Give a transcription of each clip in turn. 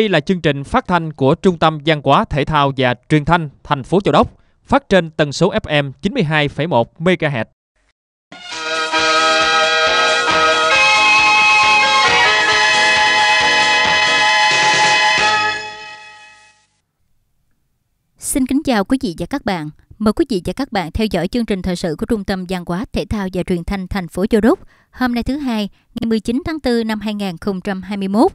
Đây là chương trình phát thanh của Trung tâm Văn hóa Thể thao và Truyền thanh thành phố Châu Đốc, phát trên tần số FM 92,1 MHz. Xin kính chào quý vị và các bạn. Mời quý vị và các bạn theo dõi chương trình thời sự của Trung tâm Văn hóa Thể thao và Truyền thanh thành phố Châu Đốc hôm nay thứ hai, ngày 19 tháng 4 năm 2021.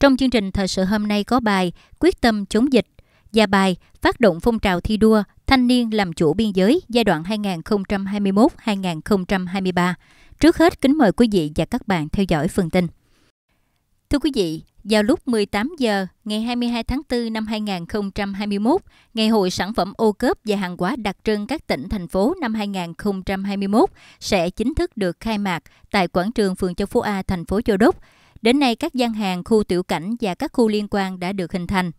Trong chương trình thời sự hôm nay có bài Quyết tâm chống dịch và bài Phát động phong trào thi đua Thanh niên làm chủ biên giới giai đoạn 2021-2023. Trước hết, kính mời quý vị và các bạn theo dõi phần tin. Thưa quý vị, vào lúc 18 giờ ngày 22 tháng 4 năm 2021, Ngày hội sản phẩm ô cớp và hàng hóa đặc trưng các tỉnh, thành phố năm 2021 sẽ chính thức được khai mạc tại quảng trường phường Châu Phú A, thành phố Châu Đốc Đến nay, các gian hàng, khu tiểu cảnh và các khu liên quan đã được hình thành.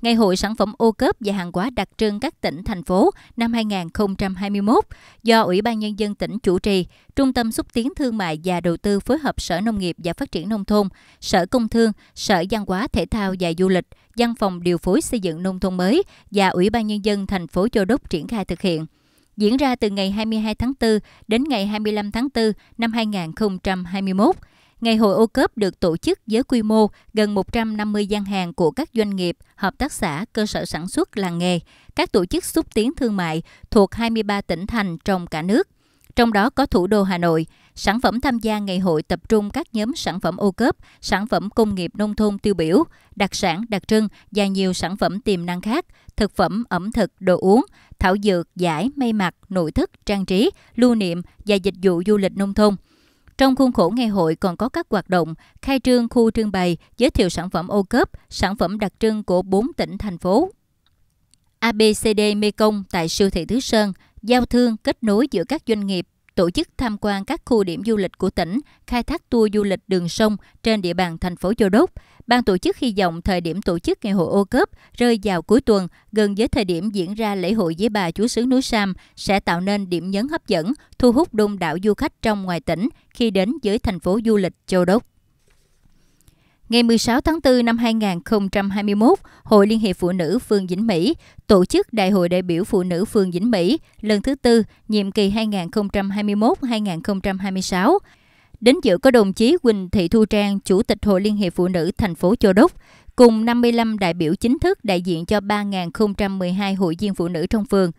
Ngày hội sản phẩm ô cớp và hàng hóa đặc trưng các tỉnh, thành phố năm 2021 do Ủy ban Nhân dân tỉnh chủ trì, Trung tâm Xúc tiến Thương mại và Đầu tư phối hợp Sở Nông nghiệp và Phát triển Nông thôn, Sở Công thương, Sở Văn hóa Thể thao và Du lịch, Văn phòng Điều phối Xây dựng Nông thôn mới và Ủy ban Nhân dân thành phố Châu Đốc triển khai thực hiện diễn ra từ ngày 22 tháng 4 đến ngày 25 tháng 4 năm 2021 Ngày hội ô cớp được tổ chức với quy mô gần 150 gian hàng của các doanh nghiệp, hợp tác xã, cơ sở sản xuất, làng nghề, các tổ chức xúc tiến thương mại thuộc 23 tỉnh thành trong cả nước. Trong đó có thủ đô Hà Nội, sản phẩm tham gia ngày hội tập trung các nhóm sản phẩm ô cớp, sản phẩm công nghiệp nông thôn tiêu biểu, đặc sản đặc trưng và nhiều sản phẩm tiềm năng khác, thực phẩm, ẩm thực, đồ uống, thảo dược, giải, may mặc, nội thất, trang trí, lưu niệm và dịch vụ du lịch nông thôn – trong khuôn khổ ngày hội còn có các hoạt động khai trương khu trưng bày, giới thiệu sản phẩm ô cớp, sản phẩm đặc trưng của 4 tỉnh, thành phố. ABCD Mekong tại siêu thị Thứ Sơn, giao thương kết nối giữa các doanh nghiệp tổ chức tham quan các khu điểm du lịch của tỉnh, khai thác tour du lịch đường sông trên địa bàn thành phố Châu Đốc. Ban tổ chức hy vọng thời điểm tổ chức ngày hội ô cớp rơi vào cuối tuần, gần với thời điểm diễn ra lễ hội với bà chúa xứ núi Sam sẽ tạo nên điểm nhấn hấp dẫn, thu hút đông đảo du khách trong ngoài tỉnh khi đến với thành phố du lịch Châu Đốc. Ngày 16 tháng 4 năm 2021, Hội Liên hiệp Phụ nữ phường Vĩnh Mỹ tổ chức Đại hội đại biểu Phụ nữ phường Vĩnh Mỹ lần thứ tư, nhiệm kỳ 2021-2026. Đến dự có đồng chí Quỳnh Thị Thu Trang, Chủ tịch Hội Liên hiệp Phụ nữ thành phố Châu Đốc, cùng 55 đại biểu chính thức đại diện cho 3.012 hội viên phụ nữ trong phường.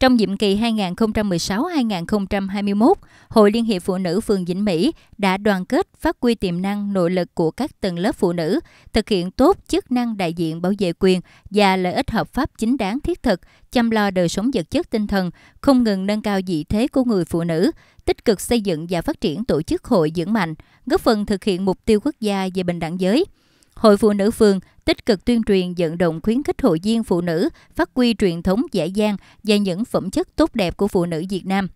Trong nhiệm kỳ 2016-2021, Hội Liên hiệp Phụ nữ phường Vĩnh Mỹ đã đoàn kết phát huy tiềm năng nội lực của các tầng lớp phụ nữ, thực hiện tốt chức năng đại diện bảo vệ quyền và lợi ích hợp pháp chính đáng thiết thực, chăm lo đời sống vật chất tinh thần, không ngừng nâng cao vị thế của người phụ nữ, tích cực xây dựng và phát triển tổ chức hội vững mạnh, góp phần thực hiện mục tiêu quốc gia về bình đẳng giới – Hội Phụ Nữ Phường tích cực tuyên truyền vận động khuyến khích hội viên phụ nữ phát huy truyền thống dễ dàng và những phẩm chất tốt đẹp của phụ nữ Việt Nam.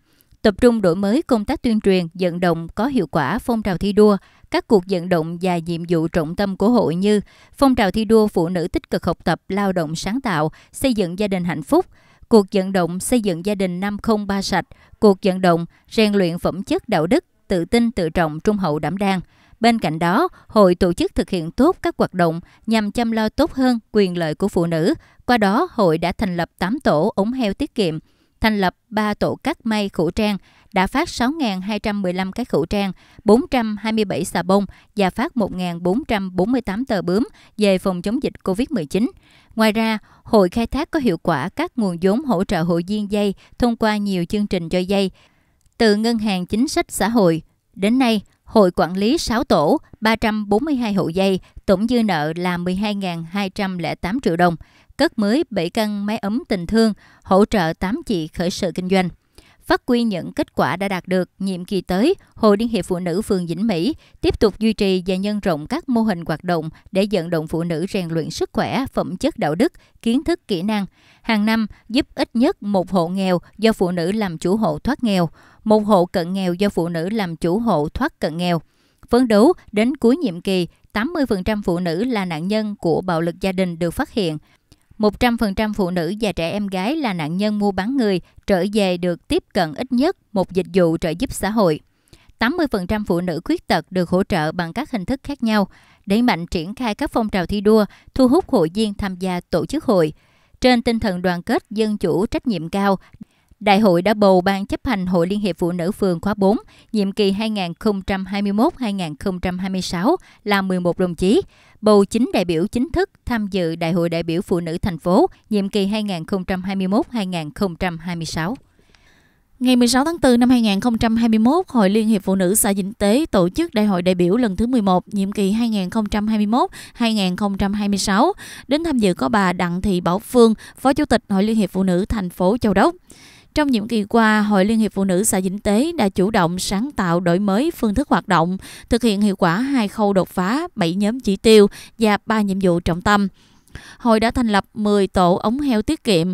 Tập trung đổi mới công tác tuyên truyền, vận động có hiệu quả phong trào thi đua, các cuộc vận động và nhiệm vụ trọng tâm của hội như phong trào thi đua phụ nữ tích cực học tập, lao động sáng tạo, xây dựng gia đình hạnh phúc, cuộc vận động xây dựng gia đình 503 sạch, cuộc vận động rèn luyện phẩm chất đạo đức, tự tin, tự trọng, trung hậu đảm đang – Bên cạnh đó, hội tổ chức thực hiện tốt các hoạt động nhằm chăm lo tốt hơn quyền lợi của phụ nữ. Qua đó, hội đã thành lập 8 tổ ống heo tiết kiệm, thành lập 3 tổ cắt may khẩu trang, đã phát 6.215 cái khẩu trang, 427 xà bông và phát 1.448 tờ bướm về phòng chống dịch COVID-19. Ngoài ra, hội khai thác có hiệu quả các nguồn vốn hỗ trợ hội viên dây thông qua nhiều chương trình cho dây, từ ngân hàng chính sách xã hội. Đến nay, Hội quản lý 6 tổ, 342 hộ dây, tổng dư nợ là 12.208 triệu đồng, cất mới 7 căn máy ấm tình thương, hỗ trợ 8 chị khởi sự kinh doanh. Phát huy những kết quả đã đạt được, nhiệm kỳ tới, Hội Liên hiệp Phụ nữ phường Vĩnh Mỹ tiếp tục duy trì và nhân rộng các mô hình hoạt động để vận động phụ nữ rèn luyện sức khỏe, phẩm chất đạo đức, kiến thức kỹ năng. Hàng năm giúp ít nhất một hộ nghèo do phụ nữ làm chủ hộ thoát nghèo một hộ cận nghèo do phụ nữ làm chủ hộ thoát cận nghèo. Phấn đấu đến cuối nhiệm kỳ, 80% phụ nữ là nạn nhân của bạo lực gia đình được phát hiện. 100% phụ nữ và trẻ em gái là nạn nhân mua bán người trở về được tiếp cận ít nhất một dịch vụ trợ giúp xã hội. 80% phụ nữ khuyết tật được hỗ trợ bằng các hình thức khác nhau, đẩy mạnh triển khai các phong trào thi đua, thu hút hội viên tham gia tổ chức hội. Trên tinh thần đoàn kết dân chủ trách nhiệm cao, Đại hội đã bầu Ban chấp hành Hội Liên hiệp Phụ nữ phường khóa 4, nhiệm kỳ 2021-2026 là 11 đồng chí, bầu 9 đại biểu chính thức tham dự Đại hội đại biểu Phụ nữ thành phố, nhiệm kỳ 2021-2026. Ngày 16 tháng 4 năm 2021, Hội Liên hiệp Phụ nữ xã Vĩnh Tế tổ chức Đại hội đại biểu lần thứ 11, nhiệm kỳ 2021-2026. Đến tham dự có bà Đặng Thị Bảo Phương, Phó Chủ tịch Hội Liên hiệp Phụ nữ thành phố Châu Đốc. Trong nhiệm kỳ qua, Hội Liên hiệp Phụ nữ xã Vĩnh Tế đã chủ động sáng tạo đổi mới phương thức hoạt động, thực hiện hiệu quả hai khâu đột phá, 7 nhóm chỉ tiêu và 3 nhiệm vụ trọng tâm. Hội đã thành lập 10 tổ ống heo tiết kiệm,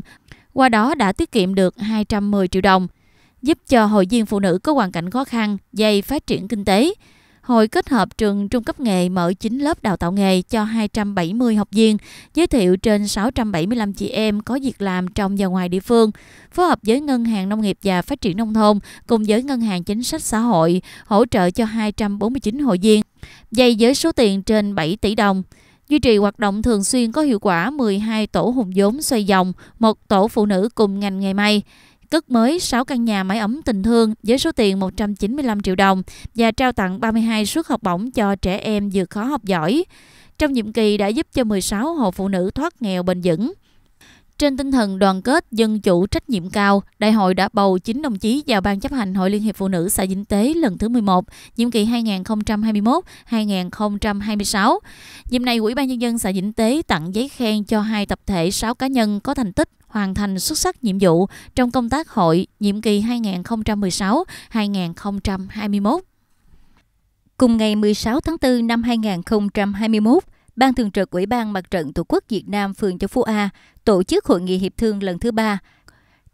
qua đó đã tiết kiệm được 210 triệu đồng, giúp cho hội viên phụ nữ có hoàn cảnh khó khăn, dây phát triển kinh tế. Hội kết hợp trường trung cấp nghề mở 9 lớp đào tạo nghề cho 270 học viên, giới thiệu trên 675 chị em có việc làm trong và ngoài địa phương, phối hợp với Ngân hàng Nông nghiệp và Phát triển Nông thôn cùng với Ngân hàng Chính sách Xã hội hỗ trợ cho 249 hội viên, dây với số tiền trên 7 tỷ đồng duy trì hoạt động thường xuyên có hiệu quả 12 tổ hùng vốn xoay dòng, một tổ phụ nữ cùng ngành nghề may cất mới 6 căn nhà máy ấm tình thương với số tiền 195 triệu đồng và trao tặng 32 suất học bổng cho trẻ em vượt khó học giỏi. Trong nhiệm kỳ đã giúp cho 16 hộ phụ nữ thoát nghèo bền vững. Trên tinh thần đoàn kết, dân chủ trách nhiệm cao, đại hội đã bầu 9 đồng chí vào Ban chấp hành Hội Liên hiệp Phụ nữ xã Vĩnh Tế lần thứ 11, nhiệm kỳ 2021-2026. Dịp này, Ủy ban Nhân dân xã Vĩnh Tế tặng giấy khen cho hai tập thể 6 cá nhân có thành tích hoàn thành xuất sắc nhiệm vụ trong công tác hội nhiệm kỳ 2016-2021. Cùng ngày 16 tháng 4 năm 2021, Ban Thường trực Ủy ban Mặt trận Tổ quốc Việt Nam phường Châu Phú A tổ chức hội nghị hiệp thương lần thứ ba.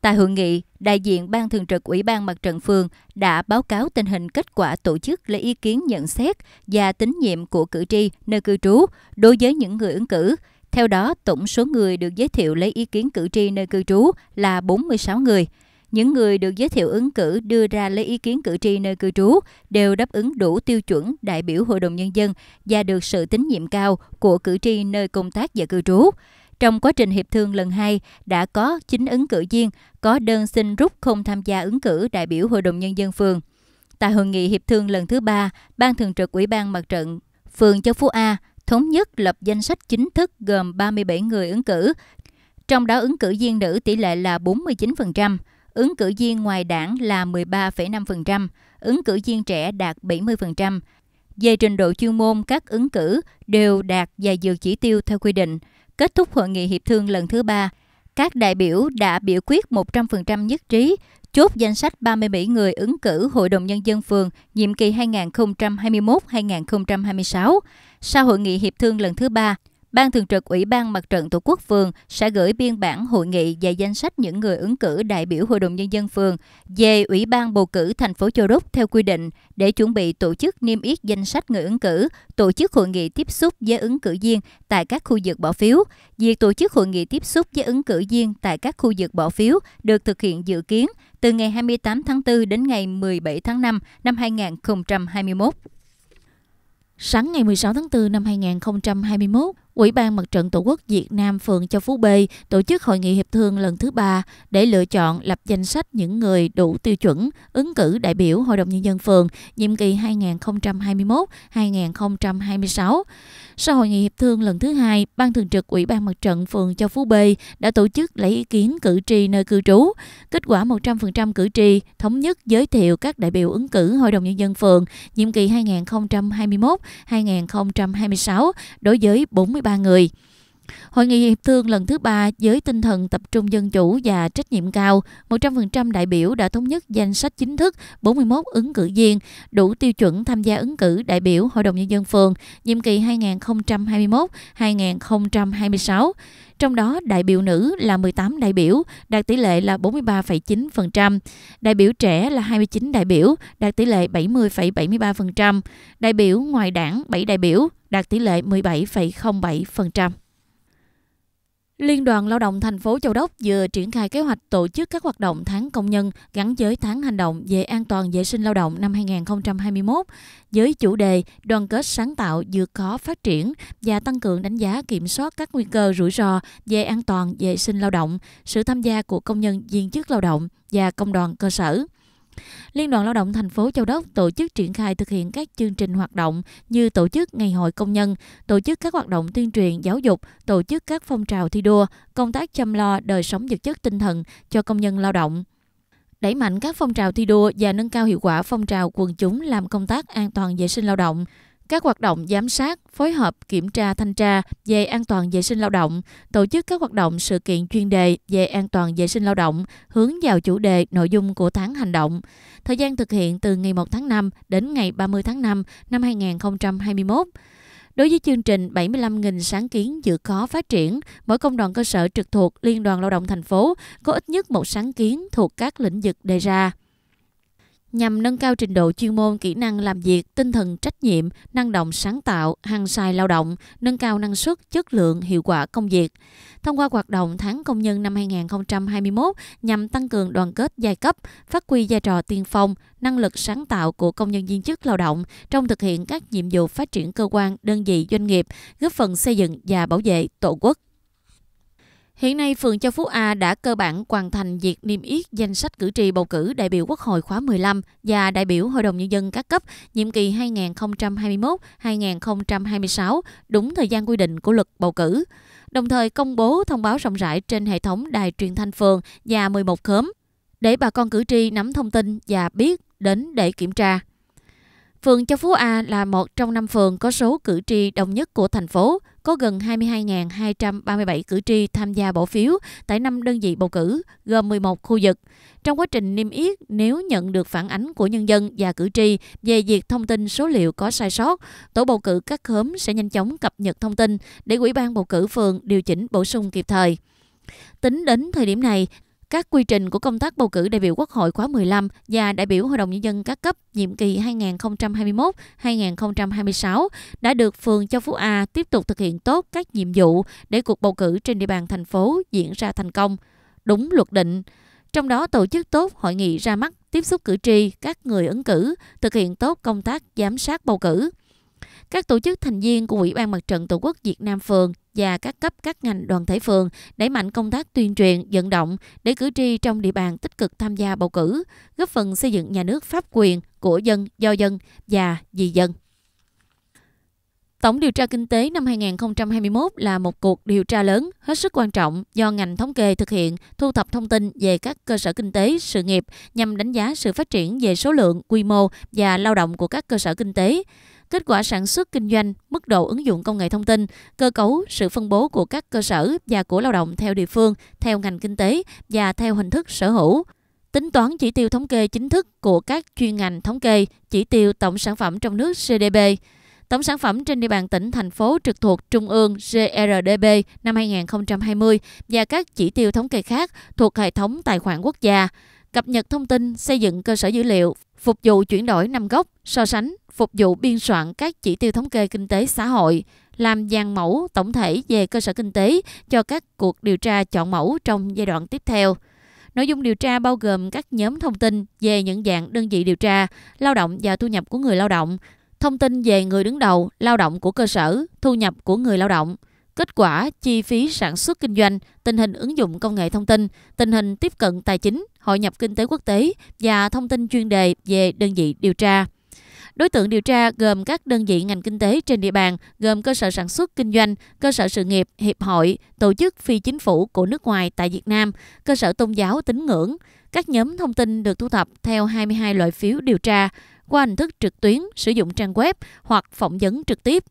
Tại hội nghị, đại diện Ban Thường trực Ủy ban Mặt trận phường đã báo cáo tình hình kết quả tổ chức lấy ý kiến nhận xét và tín nhiệm của cử tri nơi cư trú đối với những người ứng cử. Theo đó, tổng số người được giới thiệu lấy ý kiến cử tri nơi cư trú là 46 người những người được giới thiệu ứng cử đưa ra lấy ý kiến cử tri nơi cư trú đều đáp ứng đủ tiêu chuẩn đại biểu Hội đồng Nhân dân và được sự tín nhiệm cao của cử tri nơi công tác và cư trú. Trong quá trình hiệp thương lần 2, đã có 9 ứng cử viên có đơn xin rút không tham gia ứng cử đại biểu Hội đồng Nhân dân phường. Tại hội nghị hiệp thương lần thứ 3, Ban Thường trực Ủy ban Mặt trận phường Châu Phú A thống nhất lập danh sách chính thức gồm 37 người ứng cử, trong đó ứng cử viên nữ tỷ lệ là 49% ứng cử viên ngoài đảng là 13,5%, ứng cử viên trẻ đạt 70%. Về trình độ chuyên môn, các ứng cử đều đạt và vượt chỉ tiêu theo quy định. Kết thúc hội nghị hiệp thương lần thứ ba, các đại biểu đã biểu quyết 100% nhất trí chốt danh sách 37 người ứng cử Hội đồng Nhân dân phường nhiệm kỳ 2021-2026. Sau hội nghị hiệp thương lần thứ ba, Ban Thường trực Ủy ban Mặt trận Tổ quốc phường sẽ gửi biên bản hội nghị và danh sách những người ứng cử đại biểu Hội đồng Nhân dân phường về Ủy ban bầu cử thành phố Châu Đốc theo quy định để chuẩn bị tổ chức niêm yết danh sách người ứng cử, tổ chức hội nghị tiếp xúc với ứng cử viên tại các khu vực bỏ phiếu. Việc tổ chức hội nghị tiếp xúc với ứng cử viên tại các khu vực bỏ phiếu được thực hiện dự kiến từ ngày 28 tháng 4 đến ngày 17 tháng 5 năm 2021. Sáng ngày 16 tháng 4 năm 2021, Ủy ban Mặt trận Tổ quốc Việt Nam phường Châu Phú B tổ chức hội nghị hiệp thương lần thứ ba để lựa chọn lập danh sách những người đủ tiêu chuẩn ứng cử đại biểu Hội đồng Nhân dân phường nhiệm kỳ 2021-2026. Sau hội nghị hiệp thương lần thứ hai, Ban Thường trực Ủy ban Mặt trận phường Châu Phú B đã tổ chức lấy ý kiến cử tri nơi cư trú. Kết quả 100% cử tri thống nhất giới thiệu các đại biểu ứng cử Hội đồng Nhân dân phường nhiệm kỳ 2021-2026 đối với 43 người. Hội nghị hiệp thương lần thứ ba với tinh thần tập trung dân chủ và trách nhiệm cao, 100% đại biểu đã thống nhất danh sách chính thức 41 ứng cử viên đủ tiêu chuẩn tham gia ứng cử đại biểu Hội đồng Nhân dân phường nhiệm kỳ 2021-2026. Trong đó, đại biểu nữ là 18 đại biểu, đạt tỷ lệ là 43,9%. Đại biểu trẻ là 29 đại biểu, đạt tỷ lệ 70,73%. Đại biểu ngoài đảng 7 đại biểu, đạt tỷ lệ 17,07%. Liên đoàn Lao động thành phố Châu Đốc vừa triển khai kế hoạch tổ chức các hoạt động tháng công nhân gắn với tháng hành động về an toàn vệ sinh lao động năm 2021 với chủ đề đoàn kết sáng tạo vượt khó phát triển và tăng cường đánh giá kiểm soát các nguy cơ rủi ro về an toàn vệ sinh lao động, sự tham gia của công nhân viên chức lao động và công đoàn cơ sở. Liên đoàn Lao động thành phố Châu Đốc tổ chức triển khai thực hiện các chương trình hoạt động như tổ chức ngày hội công nhân, tổ chức các hoạt động tuyên truyền giáo dục, tổ chức các phong trào thi đua, công tác chăm lo đời sống vật chất tinh thần cho công nhân lao động đẩy mạnh các phong trào thi đua và nâng cao hiệu quả phong trào quần chúng làm công tác an toàn vệ sinh lao động các hoạt động giám sát, phối hợp kiểm tra thanh tra về an toàn vệ sinh lao động, tổ chức các hoạt động sự kiện chuyên đề về an toàn vệ sinh lao động hướng vào chủ đề nội dung của tháng hành động. Thời gian thực hiện từ ngày 1 tháng 5 đến ngày 30 tháng 5 năm 2021. Đối với chương trình 75.000 sáng kiến dự khó phát triển, mỗi công đoàn cơ sở trực thuộc Liên đoàn Lao động thành phố có ít nhất một sáng kiến thuộc các lĩnh vực đề ra nhằm nâng cao trình độ chuyên môn, kỹ năng làm việc, tinh thần trách nhiệm, năng động sáng tạo, hăng say lao động, nâng cao năng suất, chất lượng, hiệu quả công việc. Thông qua hoạt động Tháng Công nhân năm 2021 nhằm tăng cường đoàn kết giai cấp, phát huy vai trò tiên phong, năng lực sáng tạo của công nhân viên chức lao động trong thực hiện các nhiệm vụ phát triển cơ quan, đơn vị, doanh nghiệp, góp phần xây dựng và bảo vệ Tổ quốc. Hiện nay, phường Châu Phú A đã cơ bản hoàn thành việc niêm yết danh sách cử tri bầu cử đại biểu Quốc hội khóa 15 và đại biểu Hội đồng Nhân dân các cấp nhiệm kỳ 2021-2026 đúng thời gian quy định của luật bầu cử, đồng thời công bố thông báo rộng rãi trên hệ thống đài truyền thanh phường và 11 khóm để bà con cử tri nắm thông tin và biết đến để kiểm tra. Phường Châu Phú A là một trong năm phường có số cử tri đông nhất của thành phố, có gần 22.237 cử tri tham gia bỏ phiếu tại 5 đơn vị bầu cử, gồm 11 khu vực. Trong quá trình niêm yết, nếu nhận được phản ánh của nhân dân và cử tri về việc thông tin số liệu có sai sót, tổ bầu cử các khóm sẽ nhanh chóng cập nhật thông tin để Ủy ban bầu cử phường điều chỉnh bổ sung kịp thời. Tính đến thời điểm này, các quy trình của công tác bầu cử đại biểu Quốc hội khóa 15 và đại biểu Hội đồng Nhân dân các cấp nhiệm kỳ 2021-2026 đã được phường Châu Phú A tiếp tục thực hiện tốt các nhiệm vụ để cuộc bầu cử trên địa bàn thành phố diễn ra thành công, đúng luật định. Trong đó tổ chức tốt hội nghị ra mắt, tiếp xúc cử tri, các người ứng cử, thực hiện tốt công tác giám sát bầu cử các tổ chức thành viên của Ủy ban Mặt trận Tổ quốc Việt Nam phường và các cấp các ngành đoàn thể phường đẩy mạnh công tác tuyên truyền, vận động để cử tri trong địa bàn tích cực tham gia bầu cử, góp phần xây dựng nhà nước pháp quyền của dân, do dân và vì dân. Tổng điều tra kinh tế năm 2021 là một cuộc điều tra lớn, hết sức quan trọng do ngành thống kê thực hiện, thu thập thông tin về các cơ sở kinh tế, sự nghiệp nhằm đánh giá sự phát triển về số lượng, quy mô và lao động của các cơ sở kinh tế kết quả sản xuất kinh doanh, mức độ ứng dụng công nghệ thông tin, cơ cấu, sự phân bố của các cơ sở và của lao động theo địa phương, theo ngành kinh tế và theo hình thức sở hữu tính toán chỉ tiêu thống kê chính thức của các chuyên ngành thống kê chỉ tiêu tổng sản phẩm trong nước GDP. Tổng sản phẩm trên địa bàn tỉnh, thành phố trực thuộc Trung ương GRDP năm 2020 và các chỉ tiêu thống kê khác thuộc hệ thống tài khoản quốc gia, cập nhật thông tin, xây dựng cơ sở dữ liệu, Phục vụ chuyển đổi năm gốc so sánh phục vụ biên soạn các chỉ tiêu thống kê kinh tế xã hội, làm dàn mẫu tổng thể về cơ sở kinh tế cho các cuộc điều tra chọn mẫu trong giai đoạn tiếp theo. Nội dung điều tra bao gồm các nhóm thông tin về những dạng đơn vị điều tra, lao động và thu nhập của người lao động, thông tin về người đứng đầu, lao động của cơ sở, thu nhập của người lao động kết quả chi phí sản xuất kinh doanh, tình hình ứng dụng công nghệ thông tin, tình hình tiếp cận tài chính, hội nhập kinh tế quốc tế và thông tin chuyên đề về đơn vị điều tra. Đối tượng điều tra gồm các đơn vị ngành kinh tế trên địa bàn, gồm cơ sở sản xuất kinh doanh, cơ sở sự nghiệp, hiệp hội, tổ chức phi chính phủ của nước ngoài tại Việt Nam, cơ sở tôn giáo tín ngưỡng. Các nhóm thông tin được thu thập theo 22 loại phiếu điều tra qua hình thức trực tuyến sử dụng trang web hoặc phỏng vấn trực tiếp.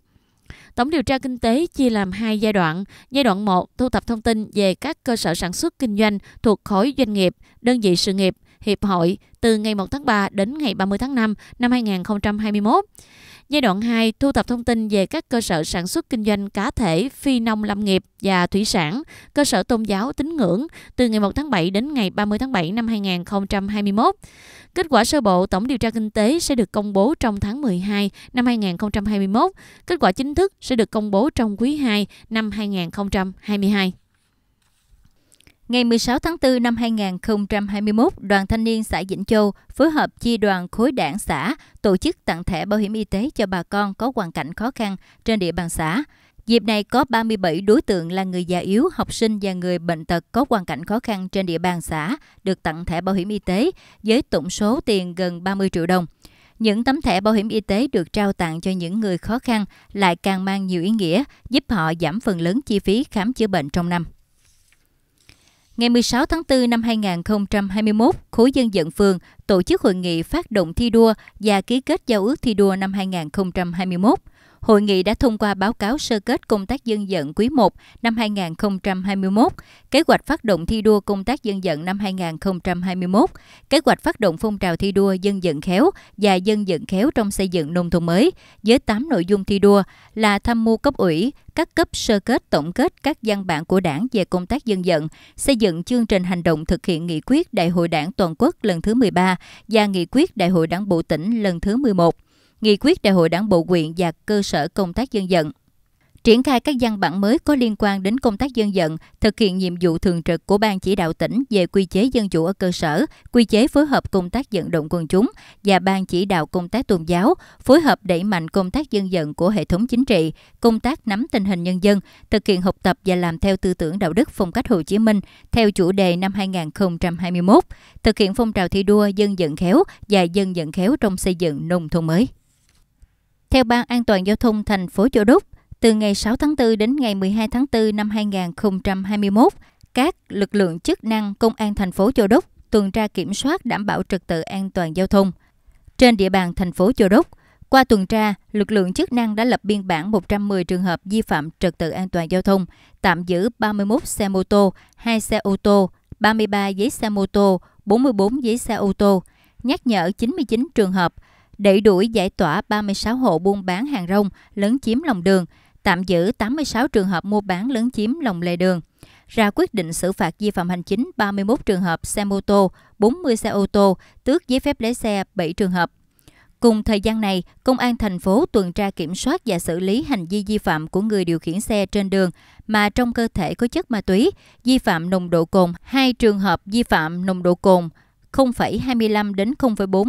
Tổng điều tra kinh tế chia làm hai giai đoạn. Giai đoạn 1 thu thập thông tin về các cơ sở sản xuất kinh doanh thuộc khối doanh nghiệp, đơn vị sự nghiệp, hiệp hội từ ngày 1 tháng 3 đến ngày 30 tháng 5 năm 2021. Giai đoạn 2 thu thập thông tin về các cơ sở sản xuất kinh doanh cá thể phi nông lâm nghiệp và thủy sản, cơ sở tôn giáo tín ngưỡng từ ngày 1 tháng 7 đến ngày 30 tháng 7 năm 2021. Kết quả sơ bộ tổng điều tra kinh tế sẽ được công bố trong tháng 12 năm 2021. Kết quả chính thức sẽ được công bố trong quý 2 năm 2022. Ngày 16 tháng 4 năm 2021, Đoàn Thanh niên xã Vĩnh Châu phối hợp chi đoàn khối đảng xã tổ chức tặng thẻ bảo hiểm y tế cho bà con có hoàn cảnh khó khăn trên địa bàn xã. Dịp này có 37 đối tượng là người già yếu, học sinh và người bệnh tật có hoàn cảnh khó khăn trên địa bàn xã được tặng thẻ bảo hiểm y tế với tổng số tiền gần 30 triệu đồng. Những tấm thẻ bảo hiểm y tế được trao tặng cho những người khó khăn lại càng mang nhiều ý nghĩa, giúp họ giảm phần lớn chi phí khám chữa bệnh trong năm. Ngày 16 tháng 4 năm 2021, khối dân vận phường tổ chức hội nghị phát động thi đua và ký kết giao ước thi đua năm 2021 hội nghị đã thông qua báo cáo sơ kết công tác dân vận quý 1 năm 2021, kế hoạch phát động thi đua công tác dân vận năm 2021, kế hoạch phát động phong trào thi đua dân vận khéo và dân vận khéo trong xây dựng nông thôn mới với 8 nội dung thi đua là tham mưu cấp ủy, các cấp sơ kết tổng kết các văn bản của đảng về công tác dân vận, xây dựng chương trình hành động thực hiện nghị quyết Đại hội đảng toàn quốc lần thứ 13 và nghị quyết Đại hội đảng bộ tỉnh lần thứ 11 nghị quyết đại hội đảng bộ quyện và cơ sở công tác dân vận. Triển khai các văn bản mới có liên quan đến công tác dân vận, thực hiện nhiệm vụ thường trực của Ban chỉ đạo tỉnh về quy chế dân chủ ở cơ sở, quy chế phối hợp công tác vận động quần chúng và Ban chỉ đạo công tác tôn giáo, phối hợp đẩy mạnh công tác dân vận của hệ thống chính trị, công tác nắm tình hình nhân dân, thực hiện học tập và làm theo tư tưởng đạo đức phong cách Hồ Chí Minh theo chủ đề năm 2021, thực hiện phong trào thi đua dân vận khéo và dân vận khéo trong xây dựng nông thôn mới. Theo Ban An toàn Giao thông thành phố Châu Đốc, từ ngày 6 tháng 4 đến ngày 12 tháng 4 năm 2021, các lực lượng chức năng Công an thành phố Châu Đốc tuần tra kiểm soát đảm bảo trật tự an toàn giao thông. Trên địa bàn thành phố Châu Đốc, qua tuần tra, lực lượng chức năng đã lập biên bản 110 trường hợp vi phạm trật tự an toàn giao thông, tạm giữ 31 xe mô tô, 2 xe ô tô, 33 giấy xe mô tô, 44 giấy xe ô tô, nhắc nhở 99 trường hợp, đẩy đuổi giải tỏa 36 hộ buôn bán hàng rong lấn chiếm lòng đường, tạm giữ 86 trường hợp mua bán lấn chiếm lòng lề đường, ra quyết định xử phạt vi phạm hành chính 31 trường hợp xe mô tô, 40 xe ô tô, tước giấy phép lái xe 7 trường hợp. Cùng thời gian này, Công an thành phố tuần tra kiểm soát và xử lý hành vi vi phạm của người điều khiển xe trên đường mà trong cơ thể có chất ma túy, vi phạm nồng độ cồn, hai trường hợp vi phạm nồng độ cồn, 0,25 đến 0,4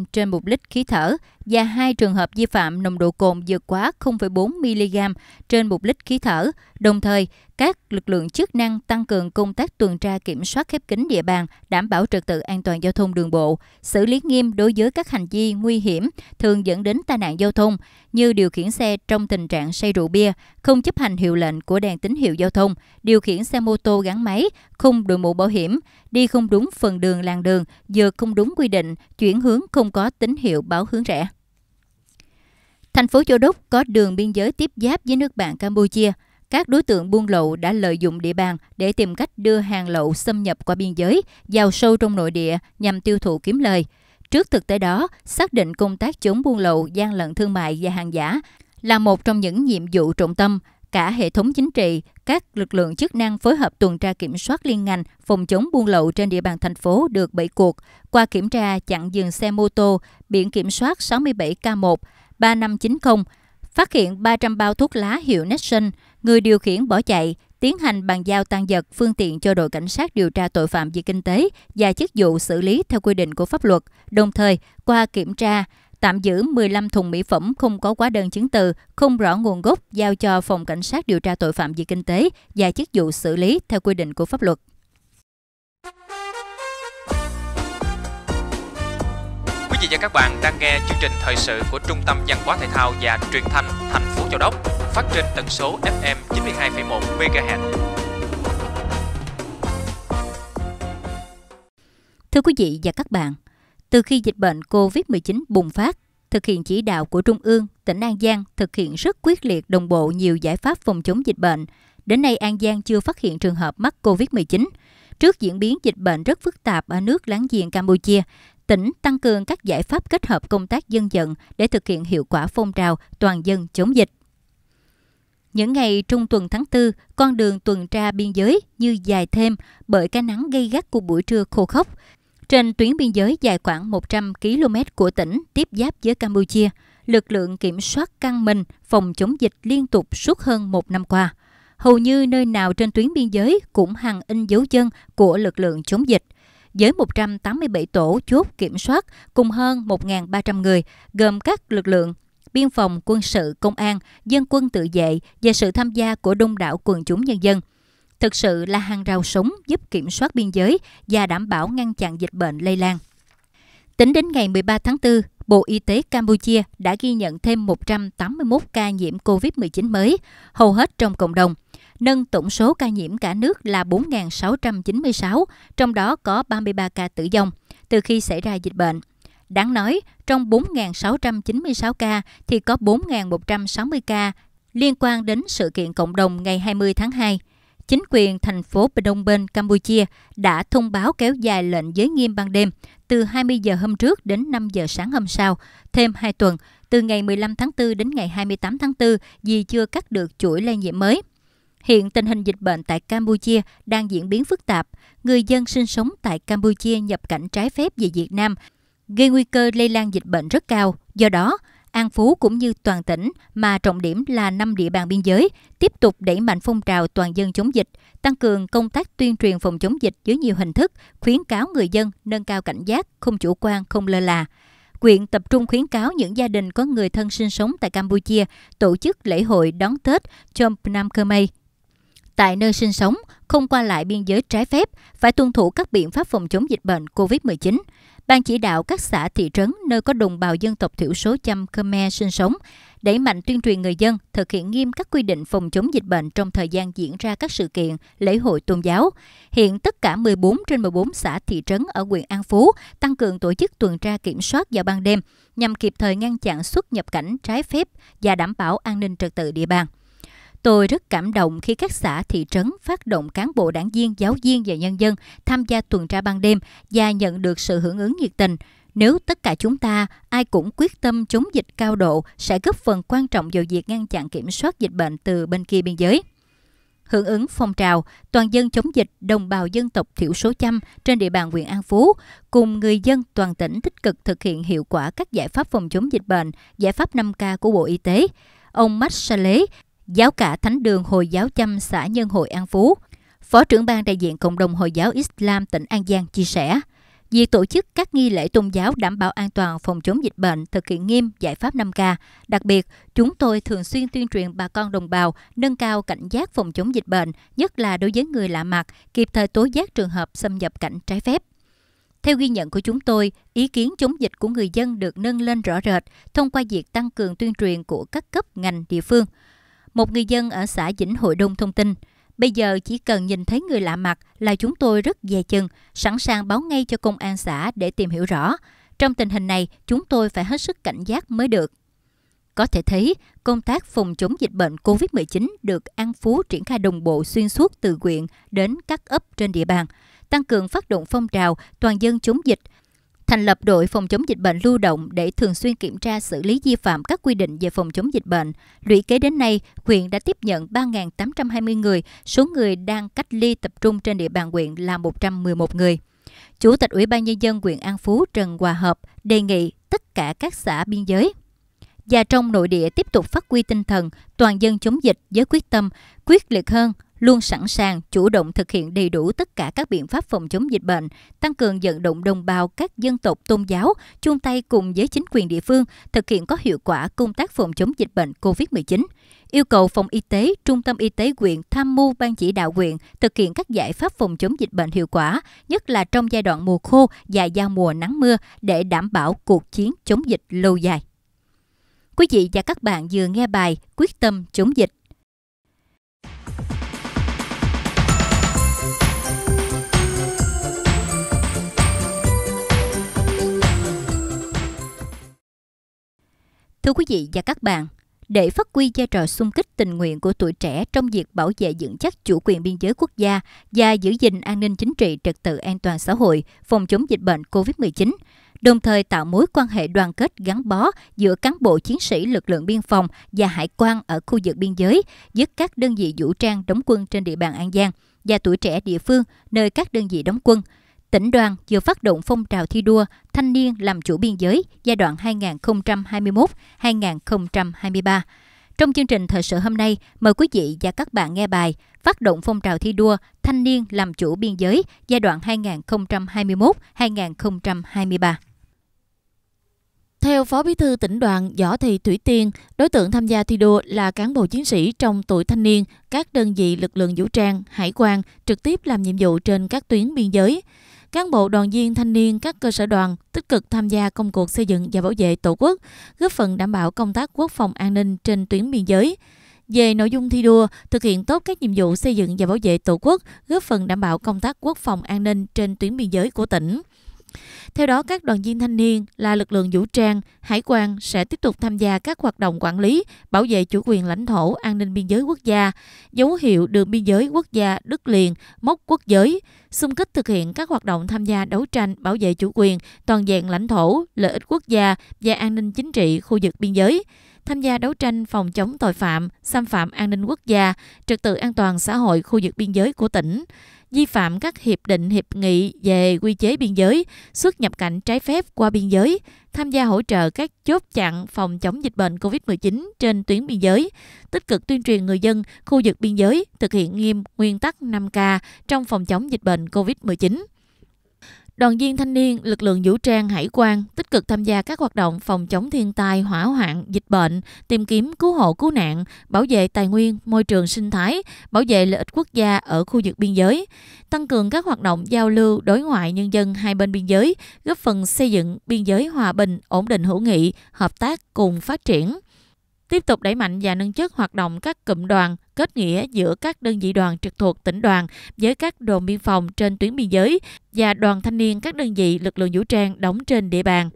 mg trên một lít khí thở và hai trường hợp vi phạm nồng độ cồn vượt quá 0,4 mg trên 1 lít khí thở. Đồng thời, các lực lượng chức năng tăng cường công tác tuần tra kiểm soát khép kín địa bàn, đảm bảo trật tự an toàn giao thông đường bộ, xử lý nghiêm đối với các hành vi nguy hiểm thường dẫn đến tai nạn giao thông như điều khiển xe trong tình trạng say rượu bia, không chấp hành hiệu lệnh của đèn tín hiệu giao thông, điều khiển xe mô tô gắn máy, không đội mũ bảo hiểm, đi không đúng phần đường làng đường, vượt không đúng quy định, chuyển hướng không có tín hiệu báo hướng rẽ. Thành phố Châu Đốc có đường biên giới tiếp giáp với nước bạn Campuchia. Các đối tượng buôn lậu đã lợi dụng địa bàn để tìm cách đưa hàng lậu xâm nhập qua biên giới, vào sâu trong nội địa nhằm tiêu thụ kiếm lời. Trước thực tế đó, xác định công tác chống buôn lậu, gian lận thương mại và hàng giả là một trong những nhiệm vụ trọng tâm. Cả hệ thống chính trị, các lực lượng chức năng phối hợp tuần tra kiểm soát liên ngành phòng chống buôn lậu trên địa bàn thành phố được bảy cuộc. Qua kiểm tra chặn dừng xe mô tô, biển kiểm soát 67K1 3590 phát hiện 300 bao thuốc lá hiệu Nexon, người điều khiển bỏ chạy, tiến hành bàn giao tăng vật phương tiện cho đội cảnh sát điều tra tội phạm về kinh tế và chức vụ xử lý theo quy định của pháp luật. Đồng thời, qua kiểm tra, tạm giữ 15 thùng mỹ phẩm không có hóa đơn chứng từ, không rõ nguồn gốc giao cho phòng cảnh sát điều tra tội phạm về kinh tế và chức vụ xử lý theo quy định của pháp luật. vị và các bạn đang nghe chương trình thời sự của Trung tâm Văn hóa Thể thao và Truyền thanh thành phố Châu Đốc phát trên tần số FM 92,1 MHz. Thưa quý vị và các bạn, từ khi dịch bệnh COVID-19 bùng phát, thực hiện chỉ đạo của Trung ương, tỉnh An Giang thực hiện rất quyết liệt đồng bộ nhiều giải pháp phòng chống dịch bệnh. Đến nay An Giang chưa phát hiện trường hợp mắc COVID-19. Trước diễn biến dịch bệnh rất phức tạp ở nước láng giềng Campuchia, tỉnh tăng cường các giải pháp kết hợp công tác dân vận để thực hiện hiệu quả phong trào toàn dân chống dịch. Những ngày trung tuần tháng 4, con đường tuần tra biên giới như dài thêm bởi cái nắng gây gắt của buổi trưa khô khốc. Trên tuyến biên giới dài khoảng 100 km của tỉnh tiếp giáp với Campuchia, lực lượng kiểm soát căng mình phòng chống dịch liên tục suốt hơn một năm qua. Hầu như nơi nào trên tuyến biên giới cũng hàng in dấu chân của lực lượng chống dịch – với 187 tổ chốt kiểm soát cùng hơn 1.300 người, gồm các lực lượng biên phòng, quân sự, công an, dân quân tự vệ và sự tham gia của đông đảo quần chúng nhân dân. Thực sự là hàng rào sống giúp kiểm soát biên giới và đảm bảo ngăn chặn dịch bệnh lây lan. Tính đến ngày 13 tháng 4, Bộ Y tế Campuchia đã ghi nhận thêm 181 ca nhiễm COVID-19 mới, hầu hết trong cộng đồng – nâng tổng số ca nhiễm cả nước là 4.696, trong đó có 33 ca tử vong từ khi xảy ra dịch bệnh. Đáng nói, trong 4.696 ca thì có 4.160 ca liên quan đến sự kiện cộng đồng ngày 20 tháng 2. Chính quyền thành phố Phnom Penh, Campuchia đã thông báo kéo dài lệnh giới nghiêm ban đêm từ 20 giờ hôm trước đến 5 giờ sáng hôm sau, thêm 2 tuần, từ ngày 15 tháng 4 đến ngày 28 tháng 4 vì chưa cắt được chuỗi lây nhiễm mới. Hiện tình hình dịch bệnh tại Campuchia đang diễn biến phức tạp. Người dân sinh sống tại Campuchia nhập cảnh trái phép về Việt Nam, gây nguy cơ lây lan dịch bệnh rất cao. Do đó, An Phú cũng như toàn tỉnh mà trọng điểm là năm địa bàn biên giới, tiếp tục đẩy mạnh phong trào toàn dân chống dịch, tăng cường công tác tuyên truyền phòng chống dịch dưới nhiều hình thức, khuyến cáo người dân nâng cao cảnh giác, không chủ quan, không lơ là. Quyện tập trung khuyến cáo những gia đình có người thân sinh sống tại Campuchia tổ chức lễ hội đón Tết Chom Nam Khmer tại nơi sinh sống, không qua lại biên giới trái phép, phải tuân thủ các biện pháp phòng chống dịch bệnh COVID-19. Ban chỉ đạo các xã thị trấn nơi có đồng bào dân tộc thiểu số chăm Khmer sinh sống, đẩy mạnh tuyên truyền người dân thực hiện nghiêm các quy định phòng chống dịch bệnh trong thời gian diễn ra các sự kiện, lễ hội tôn giáo. Hiện tất cả 14 trên 14 xã thị trấn ở huyện An Phú tăng cường tổ chức tuần tra kiểm soát vào ban đêm nhằm kịp thời ngăn chặn xuất nhập cảnh trái phép và đảm bảo an ninh trật tự địa bàn. Tôi rất cảm động khi các xã thị trấn phát động cán bộ đảng viên, giáo viên và nhân dân tham gia tuần tra ban đêm và nhận được sự hưởng ứng nhiệt tình. Nếu tất cả chúng ta ai cũng quyết tâm chống dịch cao độ sẽ góp phần quan trọng vào việc ngăn chặn kiểm soát dịch bệnh từ bên kia biên giới. Hưởng ứng phong trào toàn dân chống dịch đồng bào dân tộc thiểu số chăm trên địa bàn huyện An Phú, cùng người dân toàn tỉnh tích cực thực hiện hiệu quả các giải pháp phòng chống dịch bệnh, giải pháp 5K của Bộ Y tế, ông Max Salé, giáo cả Thánh đường Hồi giáo chăm xã Nhân hội An Phú, Phó trưởng ban đại diện Cộng đồng Hồi giáo Islam tỉnh An Giang chia sẻ, việc tổ chức các nghi lễ tôn giáo đảm bảo an toàn phòng chống dịch bệnh, thực hiện nghiêm giải pháp 5K. Đặc biệt, chúng tôi thường xuyên tuyên truyền bà con đồng bào nâng cao cảnh giác phòng chống dịch bệnh, nhất là đối với người lạ mặt, kịp thời tố giác trường hợp xâm nhập cảnh trái phép. Theo ghi nhận của chúng tôi, ý kiến chống dịch của người dân được nâng lên rõ rệt thông qua việc tăng cường tuyên truyền của các cấp ngành địa phương – một người dân ở xã Vĩnh Hội Đông thông tin, bây giờ chỉ cần nhìn thấy người lạ mặt là chúng tôi rất dè chừng, sẵn sàng báo ngay cho công an xã để tìm hiểu rõ. Trong tình hình này, chúng tôi phải hết sức cảnh giác mới được. Có thể thấy, công tác phòng chống dịch bệnh COVID-19 được An Phú triển khai đồng bộ xuyên suốt từ huyện đến các ấp trên địa bàn, tăng cường phát động phong trào toàn dân chống dịch, thành lập đội phòng chống dịch bệnh lưu động để thường xuyên kiểm tra xử lý vi phạm các quy định về phòng chống dịch bệnh. Lũy kế đến nay, huyện đã tiếp nhận 3.820 người, số người đang cách ly tập trung trên địa bàn huyện là 111 người. Chủ tịch Ủy ban Nhân dân huyện An Phú Trần Hòa Hợp đề nghị tất cả các xã biên giới và trong nội địa tiếp tục phát huy tinh thần toàn dân chống dịch với quyết tâm quyết liệt hơn, luôn sẵn sàng chủ động thực hiện đầy đủ tất cả các biện pháp phòng chống dịch bệnh, tăng cường vận động đồng bào các dân tộc tôn giáo chung tay cùng với chính quyền địa phương thực hiện có hiệu quả công tác phòng chống dịch bệnh COVID-19 yêu cầu phòng y tế, trung tâm y tế huyện tham mưu ban chỉ đạo huyện thực hiện các giải pháp phòng chống dịch bệnh hiệu quả, nhất là trong giai đoạn mùa khô và giao mùa nắng mưa để đảm bảo cuộc chiến chống dịch lâu dài. Quý vị và các bạn vừa nghe bài Quyết tâm chống dịch Thưa quý vị và các bạn, để phát huy vai trò xung kích tình nguyện của tuổi trẻ trong việc bảo vệ vững chắc chủ quyền biên giới quốc gia và giữ gìn an ninh chính trị, trật tự an toàn xã hội, phòng chống dịch bệnh COVID-19, đồng thời tạo mối quan hệ đoàn kết gắn bó giữa cán bộ chiến sĩ lực lượng biên phòng và hải quan ở khu vực biên giới với các đơn vị vũ trang đóng quân trên địa bàn An Giang và tuổi trẻ địa phương nơi các đơn vị đóng quân – tỉnh đoàn vừa phát động phong trào thi đua Thanh niên làm chủ biên giới giai đoạn 2021-2023. Trong chương trình thời sự hôm nay, mời quý vị và các bạn nghe bài Phát động phong trào thi đua Thanh niên làm chủ biên giới giai đoạn 2021-2023. Theo Phó Bí thư tỉnh đoàn Võ Thị Thủy Tiên, đối tượng tham gia thi đua là cán bộ chiến sĩ trong tuổi thanh niên, các đơn vị lực lượng vũ trang, hải quan trực tiếp làm nhiệm vụ trên các tuyến biên giới. Cán bộ đoàn viên thanh niên các cơ sở đoàn tích cực tham gia công cuộc xây dựng và bảo vệ Tổ quốc, góp phần đảm bảo công tác quốc phòng an ninh trên tuyến biên giới. Về nội dung thi đua, thực hiện tốt các nhiệm vụ xây dựng và bảo vệ Tổ quốc, góp phần đảm bảo công tác quốc phòng an ninh trên tuyến biên giới của tỉnh. Theo đó, các đoàn viên thanh niên là lực lượng vũ trang, hải quan sẽ tiếp tục tham gia các hoạt động quản lý, bảo vệ chủ quyền lãnh thổ, an ninh biên giới quốc gia, dấu hiệu đường biên giới quốc gia đứt liền, mốc quốc giới, xung kích thực hiện các hoạt động tham gia đấu tranh bảo vệ chủ quyền, toàn diện lãnh thổ, lợi ích quốc gia và an ninh chính trị khu vực biên giới tham gia đấu tranh phòng chống tội phạm, xâm phạm an ninh quốc gia, trật tự an toàn xã hội khu vực biên giới của tỉnh vi phạm các hiệp định hiệp nghị về quy chế biên giới, xuất nhập cảnh trái phép qua biên giới, tham gia hỗ trợ các chốt chặn phòng chống dịch bệnh COVID-19 trên tuyến biên giới, tích cực tuyên truyền người dân khu vực biên giới thực hiện nghiêm nguyên tắc 5K trong phòng chống dịch bệnh COVID-19. Đoàn viên thanh niên, lực lượng vũ trang hải quan tích cực tham gia các hoạt động phòng chống thiên tai, hỏa hoạn, dịch bệnh, tìm kiếm cứu hộ cứu nạn, bảo vệ tài nguyên, môi trường sinh thái, bảo vệ lợi ích quốc gia ở khu vực biên giới, tăng cường các hoạt động giao lưu đối ngoại nhân dân hai bên biên giới, góp phần xây dựng biên giới hòa bình, ổn định hữu nghị, hợp tác cùng phát triển tiếp tục đẩy mạnh và nâng chất hoạt động các cụm đoàn, kết nghĩa giữa các đơn vị đoàn trực thuộc tỉnh đoàn với các đồn biên phòng trên tuyến biên giới và đoàn thanh niên các đơn vị lực lượng vũ trang đóng trên địa bàn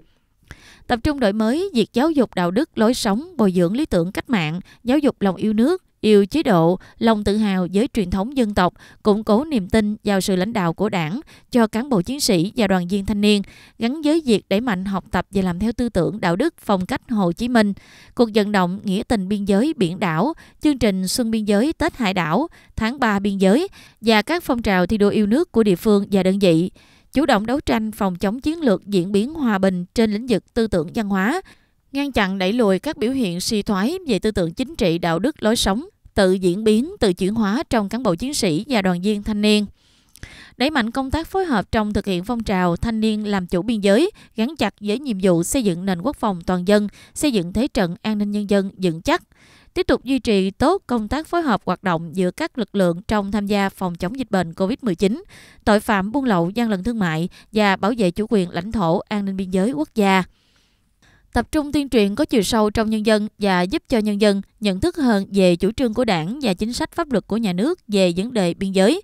tập trung đổi mới việc giáo dục đạo đức lối sống bồi dưỡng lý tưởng cách mạng giáo dục lòng yêu nước yêu chế độ, lòng tự hào với truyền thống dân tộc, củng cố niềm tin vào sự lãnh đạo của đảng cho cán bộ chiến sĩ và đoàn viên thanh niên, gắn với việc đẩy mạnh học tập và làm theo tư tưởng đạo đức phong cách Hồ Chí Minh, cuộc vận động nghĩa tình biên giới biển đảo, chương trình xuân biên giới Tết Hải đảo, tháng 3 biên giới và các phong trào thi đua yêu nước của địa phương và đơn vị chủ động đấu tranh phòng chống chiến lược diễn biến hòa bình trên lĩnh vực tư tưởng văn hóa, ngăn chặn đẩy lùi các biểu hiện suy thoái về tư tưởng chính trị, đạo đức, lối sống, tự diễn biến, tự chuyển hóa trong cán bộ chiến sĩ và đoàn viên thanh niên. Đẩy mạnh công tác phối hợp trong thực hiện phong trào thanh niên làm chủ biên giới, gắn chặt với nhiệm vụ xây dựng nền quốc phòng toàn dân, xây dựng thế trận an ninh nhân dân vững chắc, tiếp tục duy trì tốt công tác phối hợp hoạt động giữa các lực lượng trong tham gia phòng chống dịch bệnh COVID-19, tội phạm buôn lậu gian lận thương mại và bảo vệ chủ quyền lãnh thổ an ninh biên giới quốc gia tập trung tuyên truyền có chiều sâu trong nhân dân và giúp cho nhân dân nhận thức hơn về chủ trương của đảng và chính sách pháp luật của nhà nước về vấn đề biên giới.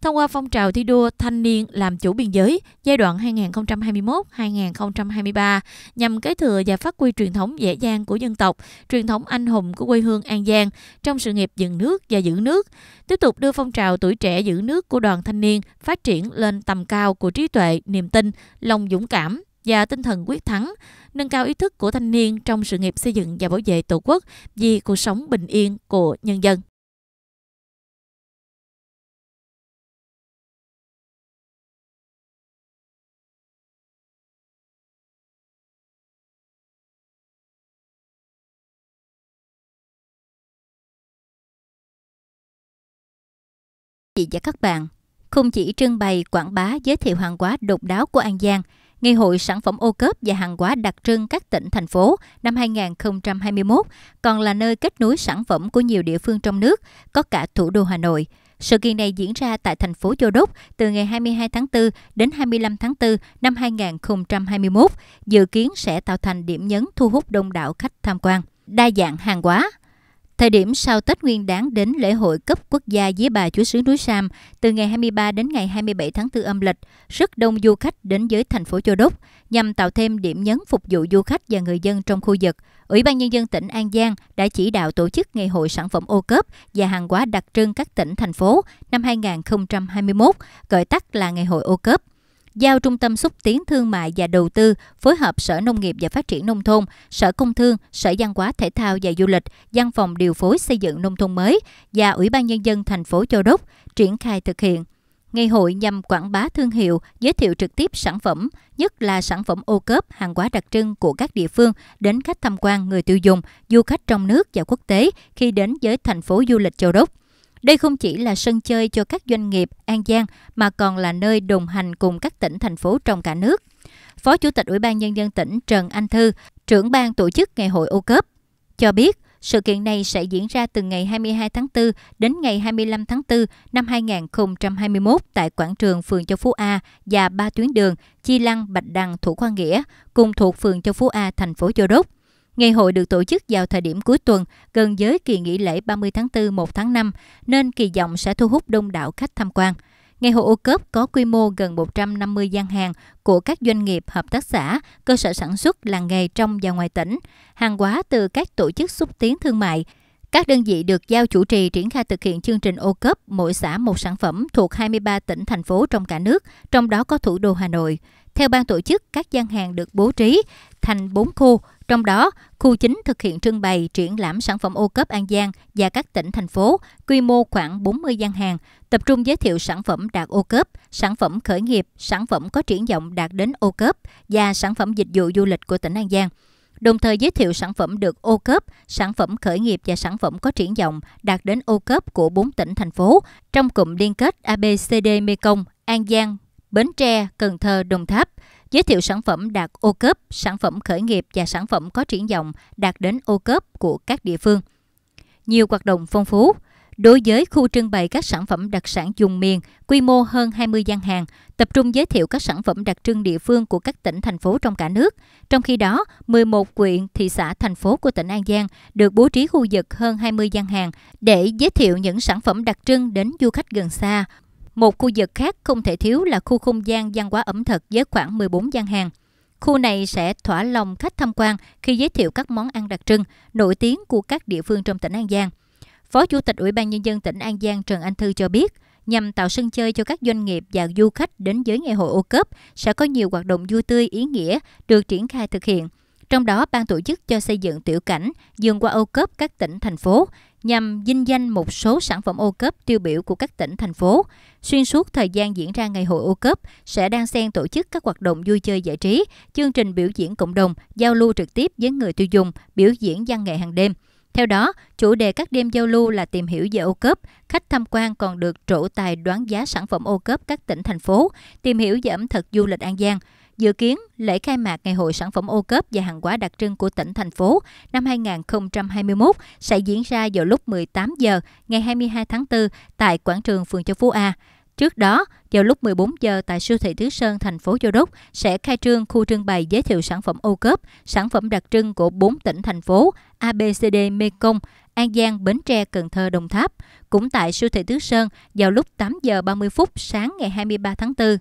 Thông qua phong trào thi đua thanh niên làm chủ biên giới giai đoạn 2021-2023 nhằm kế thừa và phát huy truyền thống dễ dàng của dân tộc, truyền thống anh hùng của quê hương An Giang trong sự nghiệp dựng nước và giữ nước, tiếp tục đưa phong trào tuổi trẻ giữ nước của đoàn thanh niên phát triển lên tầm cao của trí tuệ, niềm tin, lòng dũng cảm, và tinh thần quyết thắng, nâng cao ý thức của thanh niên trong sự nghiệp xây dựng và bảo vệ Tổ quốc vì cuộc sống bình yên của nhân dân. Chị và các bạn, không chỉ trưng bày quảng bá giới thiệu hàng hóa độc đáo của An Giang, Ngày hội sản phẩm ô cớp và hàng hóa đặc trưng các tỉnh, thành phố năm 2021 còn là nơi kết nối sản phẩm của nhiều địa phương trong nước, có cả thủ đô Hà Nội. Sự kiện này diễn ra tại thành phố Châu Đốc từ ngày 22 tháng 4 đến 25 tháng 4 năm 2021, dự kiến sẽ tạo thành điểm nhấn thu hút đông đảo khách tham quan. Đa dạng hàng hóa, Thời điểm sau Tết Nguyên Đán đến lễ hội cấp quốc gia với bà Chúa xứ núi Sam từ ngày 23 đến ngày 27 tháng 4 âm lịch, rất đông du khách đến với thành phố Châu Đốc nhằm tạo thêm điểm nhấn phục vụ du khách và người dân trong khu vực. Ủy ban nhân dân tỉnh An Giang đã chỉ đạo tổ chức ngày hội sản phẩm ô cốp và hàng hóa đặc trưng các tỉnh thành phố năm 2021, gọi tắt là ngày hội ô cốp giao Trung tâm xúc tiến thương mại và đầu tư phối hợp Sở Nông nghiệp và Phát triển Nông thôn, Sở Công Thương, Sở Văn hóa Thể thao và Du lịch, Văn phòng điều phối xây dựng nông thôn mới và Ủy ban Nhân dân thành phố Châu Đốc triển khai thực hiện. Ngày hội nhằm quảng bá thương hiệu, giới thiệu trực tiếp sản phẩm, nhất là sản phẩm ô cớp, hàng hóa đặc trưng của các địa phương đến khách tham quan người tiêu dùng, du khách trong nước và quốc tế khi đến với thành phố du lịch Châu Đốc – đây không chỉ là sân chơi cho các doanh nghiệp An Giang mà còn là nơi đồng hành cùng các tỉnh, thành phố trong cả nước. Phó Chủ tịch Ủy ban Nhân dân tỉnh Trần Anh Thư, trưởng ban tổ chức Ngày hội ô cớp, cho biết sự kiện này sẽ diễn ra từ ngày 22 tháng 4 đến ngày 25 tháng 4 năm 2021 tại quảng trường phường Châu Phú A và ba tuyến đường Chi Lăng, Bạch Đằng, Thủ Khoa Nghĩa cùng thuộc phường Châu Phú A, thành phố Châu Đốc. Ngày hội được tổ chức vào thời điểm cuối tuần, gần giới kỳ nghỉ lễ 30 tháng 4 1 tháng 5 nên kỳ vọng sẽ thu hút đông đảo khách tham quan. Ngày hội ô cốp có quy mô gần 150 gian hàng của các doanh nghiệp, hợp tác xã, cơ sở sản xuất, làng nghề trong và ngoài tỉnh, hàng hóa từ các tổ chức xúc tiến thương mại, các đơn vị được giao chủ trì triển khai thực hiện chương trình ô cấp mỗi xã một sản phẩm thuộc 23 tỉnh, thành phố trong cả nước, trong đó có thủ đô Hà Nội. Theo ban tổ chức, các gian hàng được bố trí thành 4 khu, trong đó khu chính thực hiện trưng bày triển lãm sản phẩm ô cấp An Giang và các tỉnh, thành phố, quy mô khoảng 40 gian hàng, tập trung giới thiệu sản phẩm đạt ô cấp, sản phẩm khởi nghiệp, sản phẩm có triển vọng đạt đến ô cấp và sản phẩm dịch vụ du lịch của tỉnh An Giang đồng thời giới thiệu sản phẩm được ô cớp, sản phẩm khởi nghiệp và sản phẩm có triển vọng đạt đến ô cớp của 4 tỉnh, thành phố trong cụm liên kết ABCD Mekong, An Giang, Bến Tre, Cần Thơ, Đồng Tháp giới thiệu sản phẩm đạt ô cớp, sản phẩm khởi nghiệp và sản phẩm có triển vọng đạt đến ô cớp của các địa phương. Nhiều hoạt động phong phú, Đối với khu trưng bày các sản phẩm đặc sản vùng miền, quy mô hơn 20 gian hàng, tập trung giới thiệu các sản phẩm đặc trưng địa phương của các tỉnh, thành phố trong cả nước. Trong khi đó, 11 quyện, thị xã, thành phố của tỉnh An Giang được bố trí khu vực hơn 20 gian hàng để giới thiệu những sản phẩm đặc trưng đến du khách gần xa. Một khu vực khác không thể thiếu là khu không gian văn hóa ẩm thực với khoảng 14 gian hàng. Khu này sẽ thỏa lòng khách tham quan khi giới thiệu các món ăn đặc trưng, nổi tiếng của các địa phương trong tỉnh An Giang – Phó Chủ tịch Ủy ban Nhân dân tỉnh An Giang Trần Anh Thư cho biết, nhằm tạo sân chơi cho các doanh nghiệp và du khách đến với ngày hội ô cớp, sẽ có nhiều hoạt động vui tươi ý nghĩa được triển khai thực hiện. Trong đó, ban tổ chức cho xây dựng tiểu cảnh dường qua ô cớp các tỉnh, thành phố nhằm vinh danh một số sản phẩm ô cớp tiêu biểu của các tỉnh, thành phố. Xuyên suốt thời gian diễn ra ngày hội ô cớp sẽ đang xen tổ chức các hoạt động vui chơi giải trí, chương trình biểu diễn cộng đồng, giao lưu trực tiếp với người tiêu dùng, biểu diễn văn nghệ hàng đêm. Theo đó, chủ đề các đêm giao lưu là tìm hiểu về ô cốp. khách tham quan còn được trổ tài đoán giá sản phẩm ô cốp các tỉnh thành phố, tìm hiểu về ẩm thực du lịch An Giang. Dự kiến, lễ khai mạc Ngày hội sản phẩm ô cốp và hàng hóa đặc trưng của tỉnh thành phố năm 2021 sẽ diễn ra vào lúc 18 giờ ngày 22 tháng 4 tại quảng trường phường Châu Phú A. Trước đó, vào lúc 14 giờ tại siêu thị Thứ Sơn, thành phố Châu Đốc sẽ khai trương khu trưng bày giới thiệu sản phẩm ô cớp, sản phẩm đặc trưng của 4 tỉnh thành phố ABCD Mekong, An Giang, Bến Tre, Cần Thơ, Đồng Tháp, cũng tại siêu thị Thứ Sơn vào lúc 8 giờ 30 phút sáng ngày 23 tháng 4.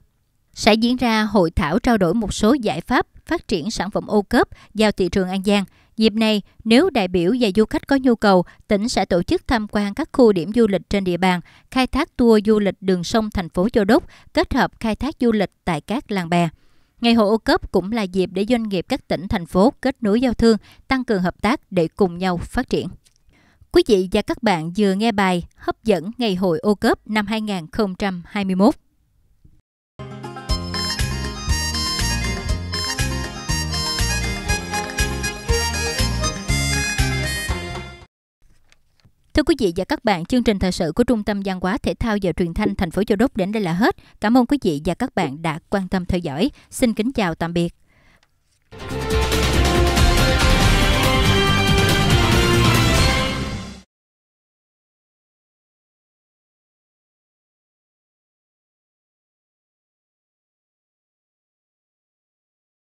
Sẽ diễn ra hội thảo trao đổi một số giải pháp phát triển sản phẩm ô cớp vào thị trường An Giang – Dịp này, nếu đại biểu và du khách có nhu cầu, tỉnh sẽ tổ chức tham quan các khu điểm du lịch trên địa bàn, khai thác tour du lịch đường sông thành phố Châu Đốc, kết hợp khai thác du lịch tại các làng bè. Ngày hội ô cốp cũng là dịp để doanh nghiệp các tỉnh, thành phố kết nối giao thương, tăng cường hợp tác để cùng nhau phát triển. Quý vị và các bạn vừa nghe bài Hấp dẫn Ngày hội ô cốp năm 2021. Thưa quý vị và các bạn, chương trình thời sự của Trung tâm Văn hóa Thể thao và Truyền thanh thành phố Châu Đốc đến đây là hết. Cảm ơn quý vị và các bạn đã quan tâm theo dõi. Xin kính chào tạm biệt.